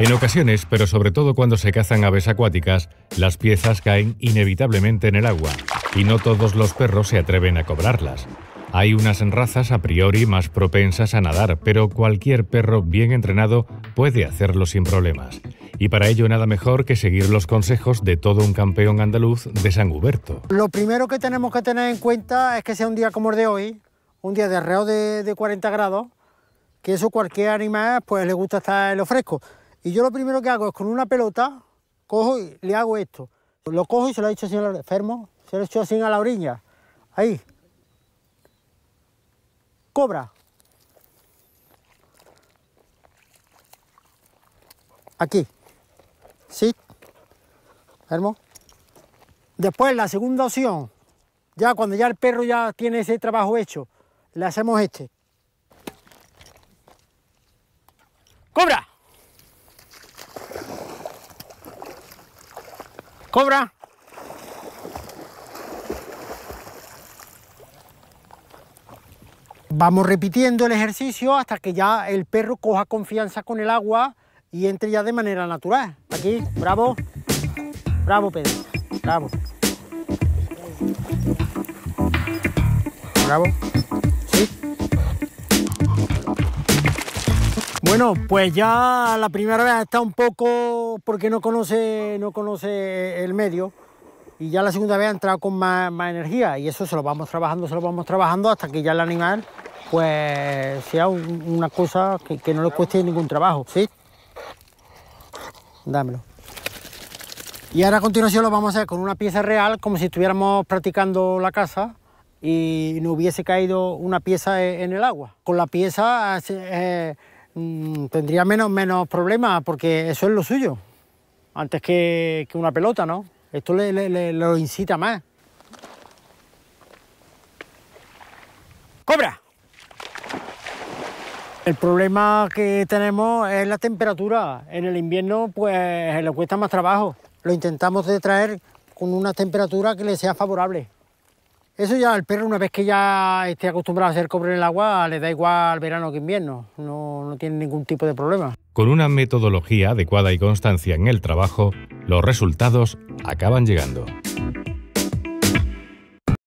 En ocasiones, pero sobre todo cuando se cazan aves acuáticas, las piezas caen inevitablemente en el agua, y no todos los perros se atreven a cobrarlas. Hay unas razas a priori más propensas a nadar, pero cualquier perro bien entrenado puede hacerlo sin problemas. Y para ello nada mejor que seguir los consejos de todo un campeón andaluz de San Huberto. Lo primero que tenemos que tener en cuenta es que sea un día como el de hoy, un día de reo de, 40 grados, que eso cualquier animal pues le gusta estar en lo fresco. Y yo lo primero que hago es con una pelota, cojo y le hago esto. Lo cojo y se lo he hecho así al enfermo, se lo he hecho así a la orilla. Ahí. Cobra. Aquí. Sí. Fermo. Después la segunda opción, ya cuando ya el perro ya tiene ese trabajo hecho, le hacemos este. ¡Cobra! Cobra. Vamos repitiendo el ejercicio hasta que ya el perro coja confianza con el agua y entre ya de manera natural. Aquí, bravo, bravo Pedro, bravo. Bravo. Bueno, pues ya la primera vez está un poco porque no conoce, no conoce el medio y ya la segunda vez ha entrado con más, energía y eso se lo vamos trabajando, se lo vamos trabajando hasta que ya el animal pues sea una cosa que, no le cueste ningún trabajo, ¿sí? Dámelo. Y ahora a continuación lo vamos a hacer con una pieza real, como si estuviéramos practicando la casa y no hubiese caído una pieza e, en el agua. Con la pieza... Eh, Mm, tendría menos, menos problemas porque eso es lo suyo, antes que, una pelota, ¿no? Esto le, lo incita más. ¡Cobra! El problema que tenemos es la temperatura. En el invierno, pues, le cuesta más trabajo. Lo intentamos de traer con una temperatura que le sea favorable. Eso ya, el perro una vez que ya esté acostumbrado a hacer cobre en el agua, le da igual verano que invierno, no, no tiene ningún tipo de problema. Con una metodología adecuada y constancia en el trabajo, los resultados acaban llegando.